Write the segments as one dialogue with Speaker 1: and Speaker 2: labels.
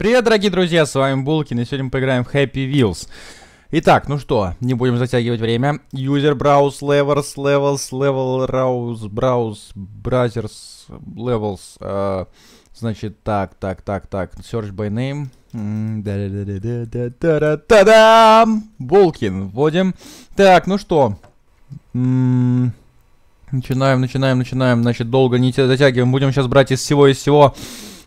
Speaker 1: Привет, дорогие друзья, с вами Булкин, и сегодня мы поиграем в Happy Wheels. Итак, ну что, не будем затягивать время. User Browse Levels Levels Level Browse Browse Browsers Levels. Э, значит, так, так, так, так. Search by name. Та-дам! Булкин, вводим. Так, ну что. Начинаем, начинаем, начинаем. Значит, долго не затягиваем. Будем сейчас брать из всего, из всего.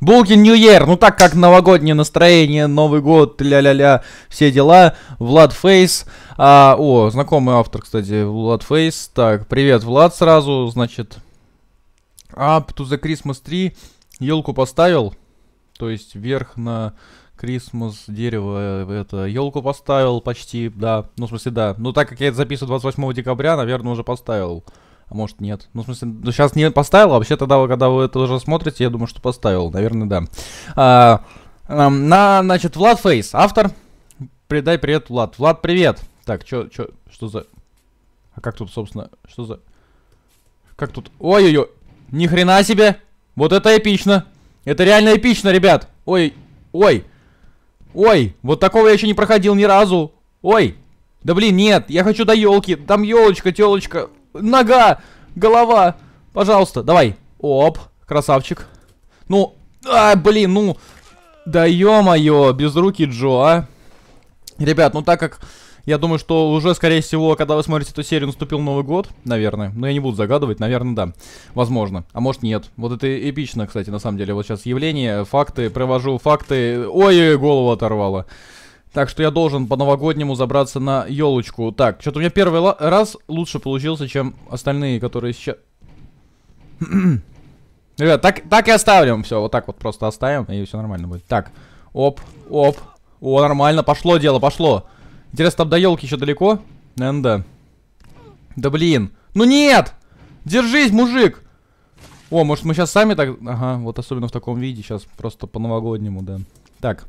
Speaker 1: Булки Нью Year, ну так как новогоднее настроение, Новый год, ля-ля-ля, все дела. Влад Фейс, а, о, знакомый автор, кстати, Влад Фейс. Так, привет, Влад, сразу, значит, Up to the Christmas tree, елку поставил, то есть вверх на Крисмас, дерево, это, елку поставил почти, да, ну, в смысле, да. Ну, так как я это записываю 28 декабря, наверное, уже поставил. А может нет. Ну, в смысле, ну, сейчас не поставил, а вообще тогда, когда вы это уже смотрите, я думаю, что поставил. Наверное, да. А, эм, на, значит, Влад Фейс, автор. Придай привет, Влад. Влад, привет. Так, чё, чё, что за... А как тут, собственно, что за... Как тут... Ой-ой-ой. Ни хрена себе. Вот это эпично. Это реально эпично, ребят. Ой, ой. Ой, вот такого я еще не проходил ни разу. Ой. Да блин, нет, я хочу до елки. Там елочка, телочка. Нога! Голова! Пожалуйста, давай. Оп, красавчик. Ну, а, блин, ну... Да ё-моё, руки Джо, а. Ребят, ну так как... Я думаю, что уже, скорее всего, когда вы смотрите эту серию, наступил Новый год, наверное. Но я не буду загадывать, наверное, да. Возможно. А может нет. Вот это эпично, кстати, на самом деле. Вот сейчас явление, факты, провожу факты. Ой, голову оторвало. Так что я должен по-новогоднему забраться на елочку. Так, что-то у меня первый раз лучше получился, чем остальные, которые сейчас... Ребят, так, так и оставим. Все, вот так вот просто оставим, и все нормально будет. Так, оп, оп. О, нормально, пошло дело, пошло. Интересно, там до елки еще далеко? Наверное, да. Да блин. Ну нет! Держись, мужик! О, может мы сейчас сами так... Ага, вот особенно в таком виде сейчас, просто по-новогоднему, да. Так,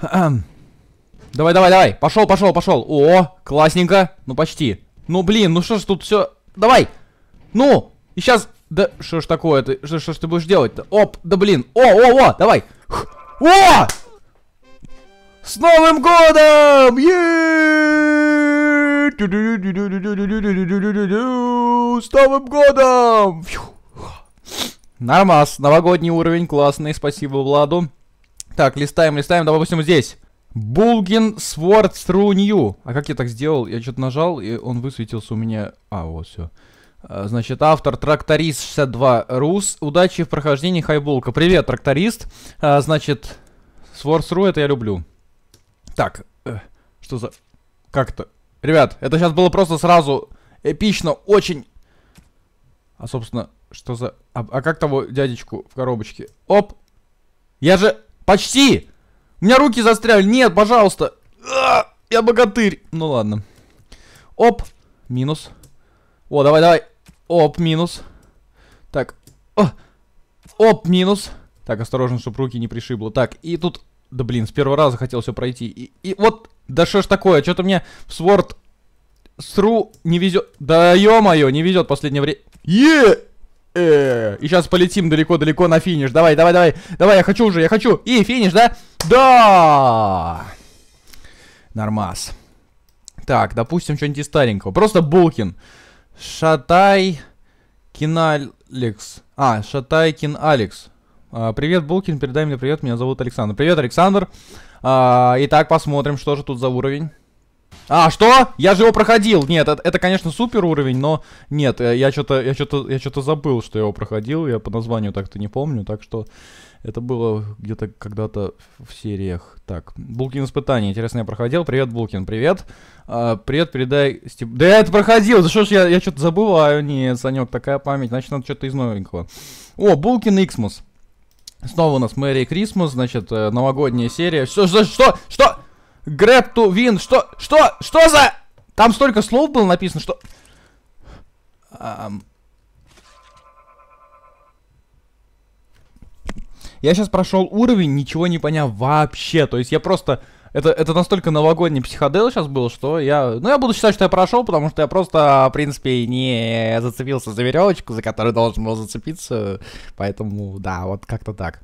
Speaker 1: Давай, давай, давай. Пошел, пошел, пошел. О, классненько. Ну почти. Ну блин, ну что ж тут все. Давай. Ну. И сейчас. Да что ж такое ты? Что, ж ты будешь делать-то? Оп, да блин. О, о, о, давай. О! С Новым годом! С Новым годом! Нормас, новогодний уровень классный, спасибо Владу. Так, листаем, листаем. Допустим, здесь. Булгин Sword Through New. А как я так сделал? Я что-то нажал, и он высветился у меня. А, вот все. А, значит, автор Тракторист 62 Рус. Удачи в прохождении хайболка. Привет, Тракторист. А, значит, Sword Through это я люблю. Так, э, что за... Как-то... Ребят, это сейчас было просто сразу эпично, очень... А, собственно, что за... А, а как того дядечку в коробочке? Оп! Я же... Почти! У меня руки застряли. Нет, пожалуйста. А, я богатырь. Ну ладно. Оп. Минус. О, давай, давай. Оп, минус. Так. О. Оп, минус. Так, осторожно, чтобы руки не пришибло. Так, и тут... Да блин, с первого раза хотел все пройти. И, и вот... Да что ж такое? Что-то мне в Sword... Сру не везет. Да ё-моё, не везет последнее время. Е! Э, и сейчас полетим далеко-далеко на финиш. Давай, давай, давай. Давай, я хочу уже, я хочу. И финиш, да? Да! Нормас. Так, допустим, что-нибудь из старенького. Просто Булкин. Шатай... Киналекс. А, Шатай Кин Алекс. А, привет, Булкин, передай мне привет, меня зовут Александр. Привет, Александр. А, итак, посмотрим, что же тут за уровень. А, что? Я же его проходил. Нет, это, это конечно, супер уровень, но нет, э, я что-то я что-то я что-то забыл, что я его проходил, я по названию так-то не помню, так что это было где-то когда-то в сериях. Так, Булкин испытание. Интересно, я проходил. Привет, Булкин, привет. А, привет, передай Степ... Да я это проходил, За что ж я, я что-то забываю. Нет, Санек, такая память, значит, надо что-то из новенького. О, Булкин Иксмус. Снова у нас Мэри Крисмус. значит, э, новогодняя серия. Что, что, что, что? Grab to win. Что? Что? Что за... Там столько слов было написано, что... Um... Я сейчас прошел уровень, ничего не поняв вообще. То есть я просто... Это, это настолько новогодний психодел сейчас был, что я... Ну, я буду считать, что я прошел, потому что я просто, в принципе, не зацепился за веревочку, за которую должен был зацепиться. Поэтому, да, вот как-то так.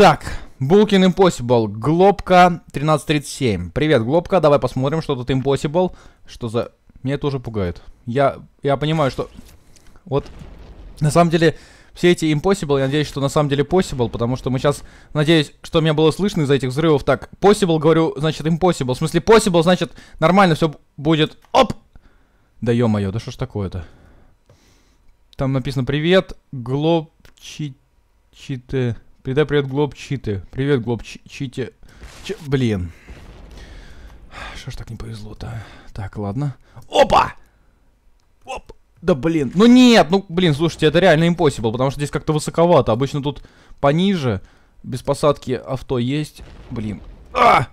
Speaker 1: Так, Булкин Impossible, Глобка 1337. Привет, Глобка, давай посмотрим, что тут Impossible. Что за... Меня это уже пугает. Я, я понимаю, что... Вот, на самом деле, все эти Impossible, я надеюсь, что на самом деле Possible, потому что мы сейчас, надеюсь, что меня было слышно из-за этих взрывов. Так, Possible, говорю, значит Impossible. В смысле Possible, значит нормально все будет. Оп! Да ё-моё, да что ж такое-то? Там написано «Привет, глобчи глобчите...» Передай привет Глоб Читы. Привет Глоб Чите. Ч... Блин. Что ж так не повезло-то? А? Так, ладно. Опа! Оп! Да блин. Ну нет, ну блин, слушайте, это реально impossible, потому что здесь как-то высоковато. Обычно тут пониже. Без посадки авто есть. Блин. А!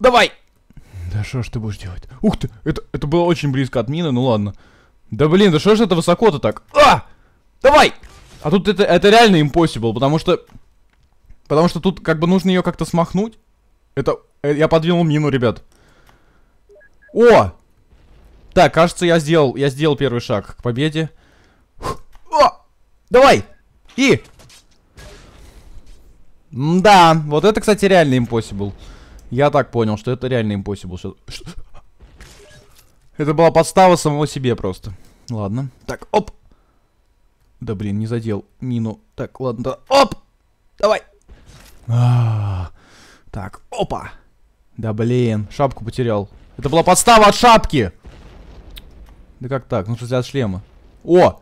Speaker 1: Давай! Да что ж ты будешь делать? Ух ты! Это, это было очень близко от мины, ну ладно. Да блин, да что ж это высоко-то так? А! Давай! А тут это, это реально impossible, потому что Потому что тут как бы нужно ее как-то смахнуть. Это... Э, я подвинул мину, ребят. О! Так, кажется, я сделал, я сделал первый шаг к победе. О! Давай! И! Да, вот это, кстати, реальный impossible. Я так понял, что это реальный impossible. Что... Это была подстава самого себе просто. Ладно. Так, оп. Да блин, не задел мину. Так, ладно. Да. Оп! Давай. А, так, опа. Да блин, шапку потерял. Это была подстава от шапки. Да как так? Ну что взять шлема. О!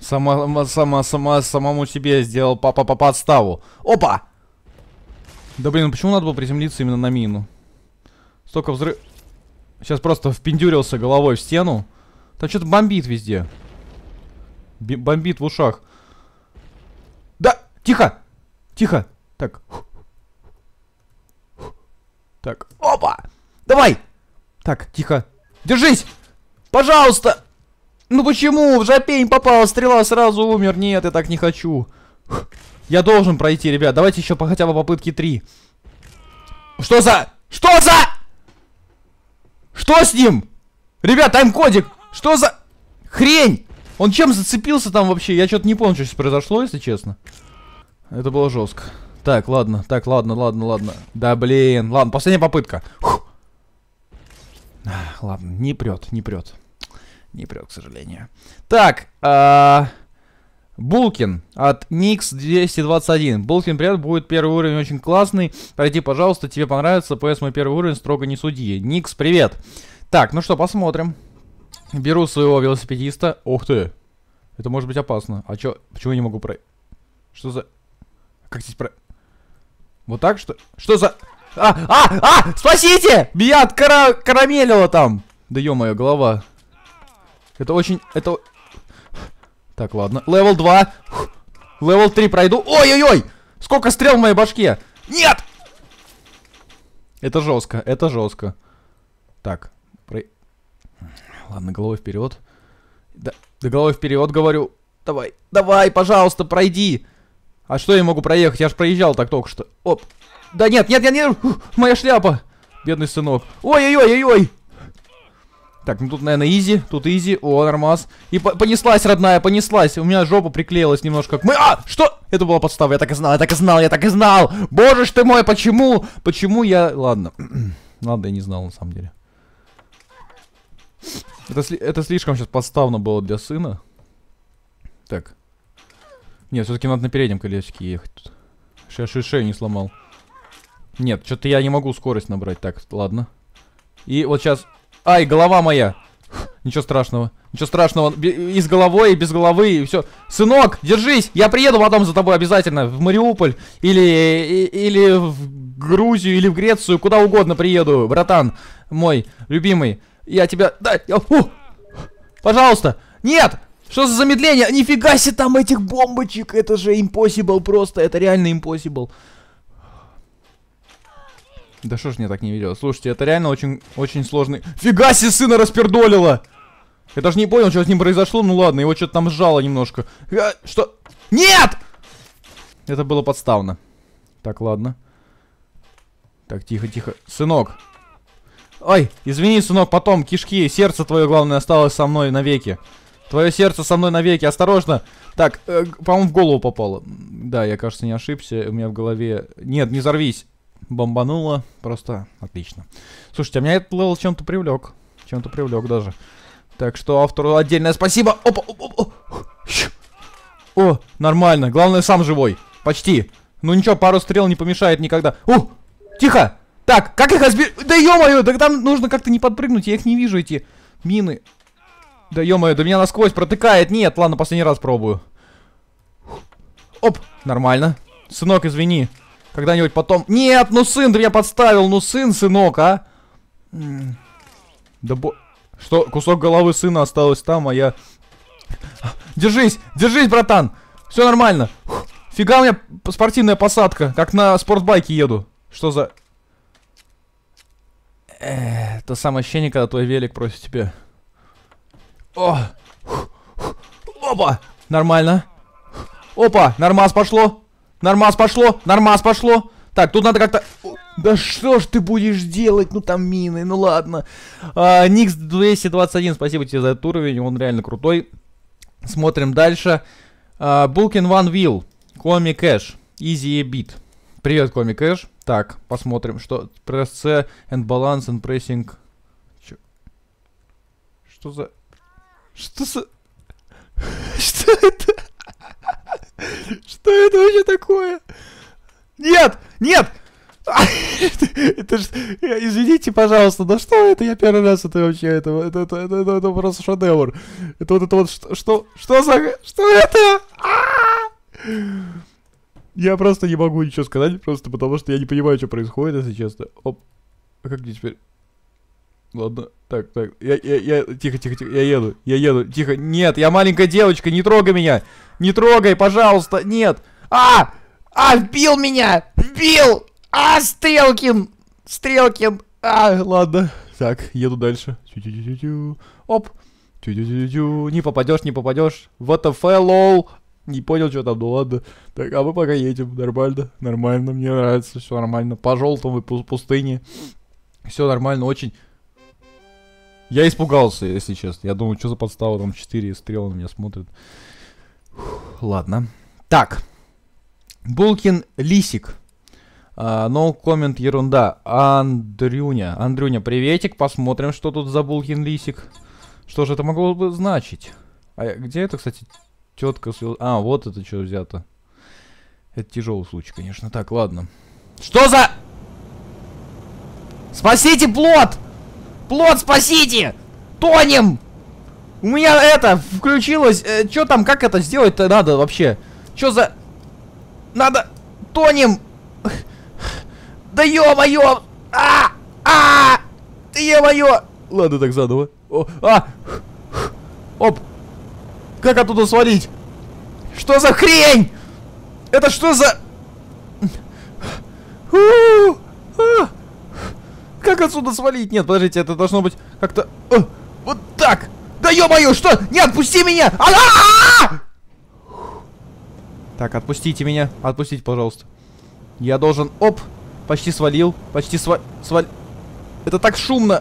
Speaker 1: Сама, сама, сама, самому себе сделал папа по подставу. Опа! Да блин, ну почему надо было приземлиться именно на мину? Столько взрыв... Сейчас просто впендюрился головой в стену. Там что-то бомбит везде. Б бомбит в ушах. Да! Тихо! Тихо! Так. Так. Опа! Давай! Так, тихо. Держись! Пожалуйста! Ну почему? В жопень попал, стрела сразу умер. Нет, я так не хочу. Я должен пройти, ребят. Давайте еще по хотя бы попытки три. Что за... Что за... Что с ним? Ребят, тайм-кодик. Что за... Хрень! Он чем зацепился там вообще? Я что-то не помню, что сейчас произошло, если честно. Это было жестко. Так, ладно, так, ладно, ладно, ладно. Да блин, ладно, последняя попытка. Фух. Ладно, не прет, не прет. Не прет, к сожалению. Так, а... Булкин от Nix 221. Булкин, привет, будет первый уровень очень классный. Пройди, пожалуйста, тебе понравится. ПС мой первый уровень, строго не суди. Никс, привет. Так, ну что, посмотрим. Беру своего велосипедиста. Ух ты. Это может быть опасно. А чё, почему я не могу про... Что за... Как здесь про... Вот так что? Что за... А, а, а! Спасите! Меня от кара... там! Да ё-моё, голова. Это очень... Это... Так, ладно. Левел 2. Левел 3 пройду. Ой-ой-ой! Сколько стрел в моей башке? Нет! Это жестко, это жестко. Так. Про... Ладно, головой вперед. Да, да головой вперед говорю. Давай, давай, пожалуйста, пройди. А что я могу проехать? Я же проезжал так только что. Оп. Да нет, нет, нет, нет. Ух, моя шляпа. Бедный сынок. Ой-ой-ой-ой-ой. Так, ну тут, наверное, изи. Тут изи. О, нормас. И по понеслась, родная, понеслась. У меня жопа приклеилась немножко. Мы... А! Что? Это была подстава. Я так и знал, я так и знал, я так и знал. Боже ж ты мой, почему? Почему я... Ладно. Ладно, я не знал, на самом деле. Это, это слишком сейчас подставно было для сына. Так. Нет, все-таки надо на переднем колесике ехать тут. Я шею, шею не сломал. Нет, что-то я не могу скорость набрать. Так, ладно. И вот сейчас... Ай, голова моя! Ничего страшного. Ничего страшного. И с головой, и без головы, и все. Сынок, держись! Я приеду потом за тобой обязательно. В Мариуполь, или, или в Грузию, или в Грецию. Куда угодно приеду, братан. Мой любимый. Я тебя... Да, я... Фу! Пожалуйста! Нет! Что за замедление? А нифига себе там этих бомбочек. Это же impossible просто. Это реально impossible. Да что ж мне так не видел? Слушайте, это реально очень, очень сложный... Фига себе сына распердолило! Я даже не понял, что с ним произошло. Ну ладно, его что-то там сжало немножко. А, что? Нет! Это было подставно. Так, ладно. Так, тихо, тихо. Сынок. Ой, извини, сынок, потом кишки, сердце твое главное осталось со мной навеки. Твое сердце со мной навеки, осторожно. Так, э, по-моему, в голову попало. Да, я, кажется, не ошибся. У меня в голове... Нет, не взорвись. Бомбануло. Просто отлично. Слушайте, а меня этот левел чем-то привлек. Чем-то привлек даже. Так что автору отдельное спасибо. Опа, опа, опа. О, нормально. Главное, сам живой. Почти. Ну ничего, пару стрел не помешает никогда. О, тихо. Так, как их разбить? Да ё-моё, да там нужно как-то не подпрыгнуть, я их не вижу, эти мины. Да ё-моё, да меня насквозь протыкает. Нет, ладно, последний раз пробую. Оп, нормально. Сынок, извини. Когда-нибудь потом... Нет, ну сын, ты меня подставил. Ну сын, сынок, а. Да бо... Что, кусок головы сына осталось там, а я... Держись, держись, братан. Все нормально. Фига у меня спортивная посадка, как на спортбайке еду. Что за... Это то самое ощущение, когда твой велик просит тебя о! Опа! Нормально. Опа! Нормас пошло! Нормас пошло! Нормас пошло! Так, тут надо как-то... Да что ж ты будешь делать? Ну там мины, ну ладно. А, Никс 221, спасибо тебе за этот уровень, он реально крутой. Смотрим дальше. А, Булкин Ван Вилл, Коми Кэш, Изи Бит. Привет, Коми Кэш. Так, посмотрим, что... Press C and balance and pressing... Что за... Что с... Что это? Что это вообще такое? Нет! Нет! это ж, извините, пожалуйста, но что это? Я первый раз это вообще, это, это, это, это, просто шедевр. Это вот это вот, что, что, что за, что это? А! я просто не могу ничего сказать, просто потому что я не понимаю, что происходит, если честно. Оп, а как мне теперь? Ладно, так, так, я, я, я, тихо, тихо, тихо, я еду, я еду, тихо, нет, я маленькая девочка, не трогай меня, не трогай, пожалуйста, нет, а, а, вбил меня, вбил, а, Стрелкин, Стрелкин, а, ладно, так, еду дальше, Тю-тю-тю-тю. оп, Тю-тю-тю-тю. не попадешь, не попадешь, what the fellow, не понял, что там, ну ладно. Так, а мы пока едем, нормально, нормально, мне нравится, все нормально. По желтому пустыне, все нормально, очень я испугался, если честно. Я думаю, что за подстава, там 4 стрела на меня смотрят. Фух, ладно. Так. Булкин Лисик. Uh, no ерунда. Андрюня. Андрюня, приветик. Посмотрим, что тут за Булкин Лисик. Что же это могло бы значить? А где это, кстати, тетка с... А, вот это что взято. Это тяжелый случай, конечно. Так, ладно. Что за... Спасите плод! Плод спасите! Тонем! У меня это, включилось... Э, чё там, как это сделать-то надо вообще? Чё за... Надо... Тонем! Да ё-моё! А! А! Ё-моё! Ладно, так заново. О, а! Оп! Как оттуда свалить? Что за хрень? Это что за как отсюда свалить? Нет, подождите, это должно быть как-то... Э, вот так! Да ё-моё, что? Не отпусти меня! А -а -а так, отпустите меня. Отпустите, пожалуйста. Я должен... Оп! Почти свалил. Почти сва... свал... Это так шумно.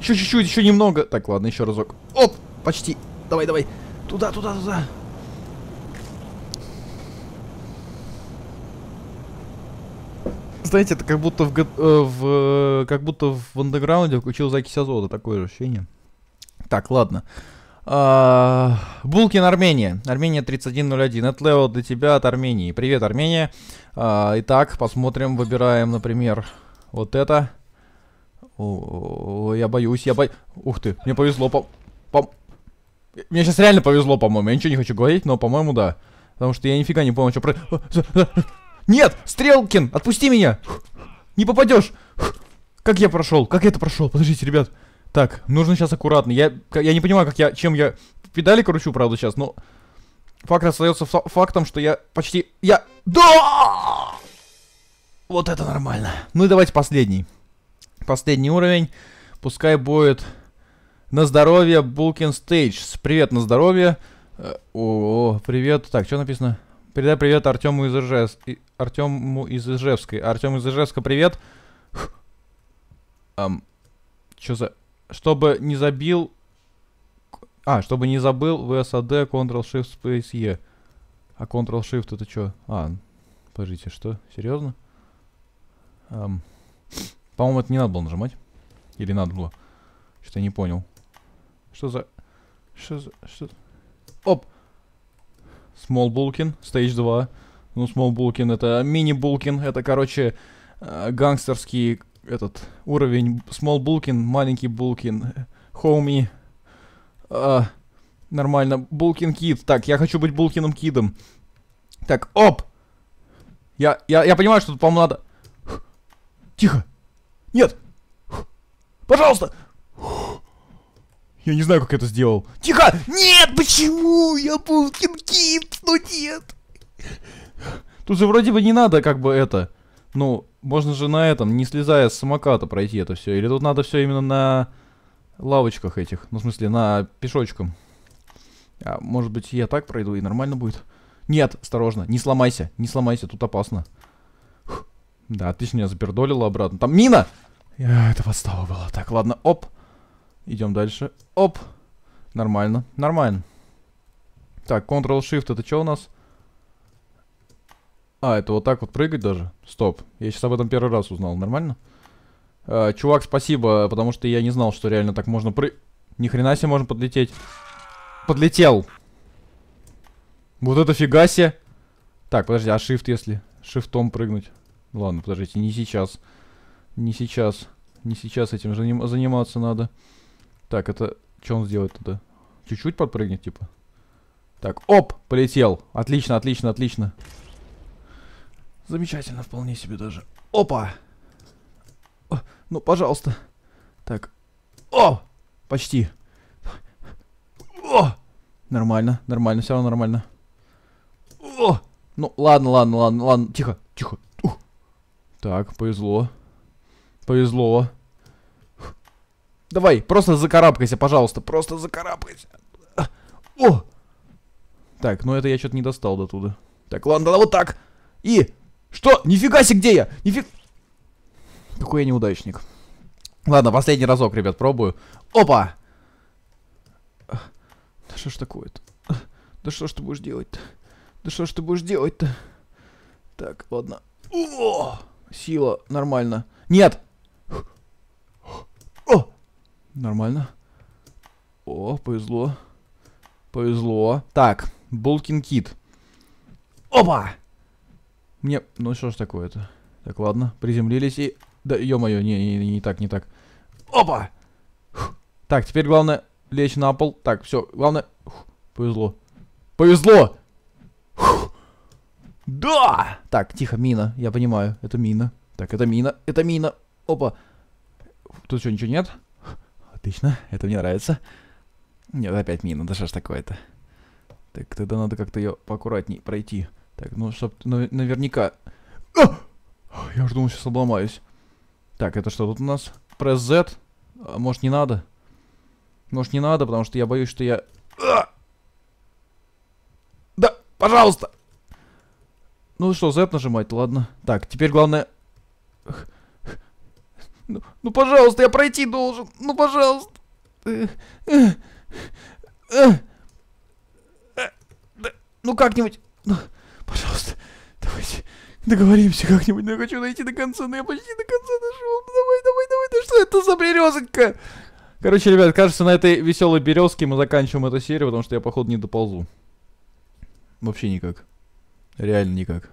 Speaker 1: Еще чуть-чуть, еще немного. Так, ладно, еще разок. Оп! Почти. Давай, давай. Туда, туда, туда. Знаете, это как будто в, э, в э, как будто в андеграунде включил закись азота, такое ощущение. Так, ладно. А, Булкин Армения. Армения 3101. Это левел для тебя от Армении. Привет, Армения. А, итак, посмотрим, выбираем, например, вот это. О, я боюсь, я боюсь. Ух ты, мне повезло. По по мне сейчас реально повезло, по-моему. Я ничего не хочу говорить, но, по-моему, да. Потому что я нифига не понял, что происходит. Нет! Стрелкин! Отпусти меня! Не попадешь! Как я прошел? Как я это прошел? Подождите, ребят. Так, нужно сейчас аккуратно. Я, я не понимаю, как я, чем я педали кручу, правда, сейчас, но... Факт остается фактом, что я почти... Я... Да! Вот это нормально. Ну и давайте последний. Последний уровень. Пускай будет... На здоровье, Булкин Стейдж. Привет, на здоровье. Э, о, привет. Так, что написано? Передай привет Артему из РЖС. Артему из Ижевской. Артем из Ижевска, привет. Эм, что за... Чтобы не забил... А, чтобы не забыл VSAD а Ctrl-Shift Space E. А Ctrl-Shift это что? А, подождите, что? Серьезно? Эм, По-моему, это не надо было нажимать. Или надо было? Что-то я не понял. Что за... Что за... Что... Оп! Small Bulkin, Stage 2. Ну, Small Булкин это мини Булкин, это, короче, э, гангстерский этот уровень. Small Булкин, маленький Булкин, Хоуми. Э, нормально, Булкин Кид. Так, я хочу быть Булкиным Кидом. Так, оп! Я, я, я понимаю, что тут, по-моему, надо... Тихо! Нет! Пожалуйста! Я не знаю, как это сделал. Тихо! Нет, почему? Я Булкин Кит, но нет! Тут же вроде бы не надо как бы это. Ну, можно же на этом, не слезая с самоката пройти это все. Или тут надо все именно на лавочках этих. Ну, в смысле, на пешочком. А, может быть, я так пройду и нормально будет? Нет, осторожно, не сломайся, не сломайся, тут опасно. Фух. Да, отлично, меня запердолило обратно. Там мина!
Speaker 2: Я, это подстава
Speaker 1: было, Так, ладно, оп. Идем дальше. Оп. Нормально, нормально. Так, Ctrl-Shift это что у нас? А, это вот так вот прыгать даже? Стоп. Я сейчас об этом первый раз узнал. Нормально? Э, чувак, спасибо, потому что я не знал, что реально так можно пры... Ни хрена себе можно подлететь. Подлетел! Вот это фига себе! Так, подожди, а shift если? Шифтом прыгнуть. Ладно, подождите, не сейчас. Не сейчас. Не сейчас этим заним заниматься надо. Так, это... Что он сделает тогда? Чуть-чуть подпрыгнет, типа? Так, оп, полетел. Отлично, отлично, отлично. Замечательно, вполне себе даже. Опа! О, ну, пожалуйста. Так. О! Почти. О! Нормально, нормально, все равно нормально. О! Ну, ладно, ладно, ладно, ладно. Тихо, тихо. Ух. Так, повезло. Повезло. Давай, просто закарабкайся, пожалуйста. Просто закарабкайся. О! Так, ну это я что-то не достал до туда. Так, ладно, вот так. И что? Нифига себе, где я? Нифиг... Какой я неудачник. Ладно, последний разок, ребят, пробую. Опа! Да что ж такое-то? Да что ж ты будешь делать-то? Да что ж ты будешь делать-то? Так, ладно. О! Сила, нормально. Нет! О! Нормально. О, повезло. Повезло. Так, Булкин Кит. Опа! Мне... Ну что ж такое-то? Так, ладно, приземлились и... Да, ё-моё, не, не, не так, не так. Опа! Фух. Так, теперь главное лечь на пол. Так, все, главное... Фух. Повезло. Повезло! Фух. Да! Так, тихо, мина, я понимаю, это мина. Так, это мина, это мина. Опа. Тут что, ничего нет? Отлично, это мне нравится. Нет, опять мина, да что ж такое-то? Так, тогда надо как-то ее поаккуратней пройти. Так, ну, чтоб наверняка... А! Я уже думал, сейчас обломаюсь. Так, это что тут у нас? Пресс Z. А, может, не надо? Может, не надо, потому что я боюсь, что я... А! Да, пожалуйста! Ну что, Z нажимать, ладно. Так, теперь главное... Ну, ну пожалуйста, я пройти должен. Ну, пожалуйста. Э, э, э, ну, как-нибудь... Ну, Пожалуйста, давайте договоримся как-нибудь, но я хочу найти до конца, но я почти до конца дошел. Ну, давай, давай, давай, да что это за березонька? Короче, ребят, кажется, на этой веселой березке мы заканчиваем эту серию, потому что я, походу, не доползу. Вообще никак. Реально никак.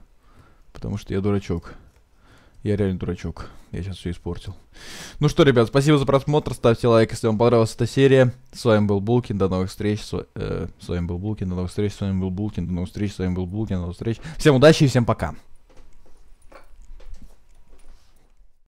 Speaker 1: Потому что я дурачок. Я реально дурачок. Я сейчас все испортил. Ну что, ребят, спасибо за просмотр. Ставьте лайк, если вам понравилась эта серия. С вами был Булкин. До новых встреч. С, э, с вами был Булкин. До новых встреч. С вами был Булкин. До новых встреч. С вами был Булкин. До новых встреч. Всем удачи и всем пока.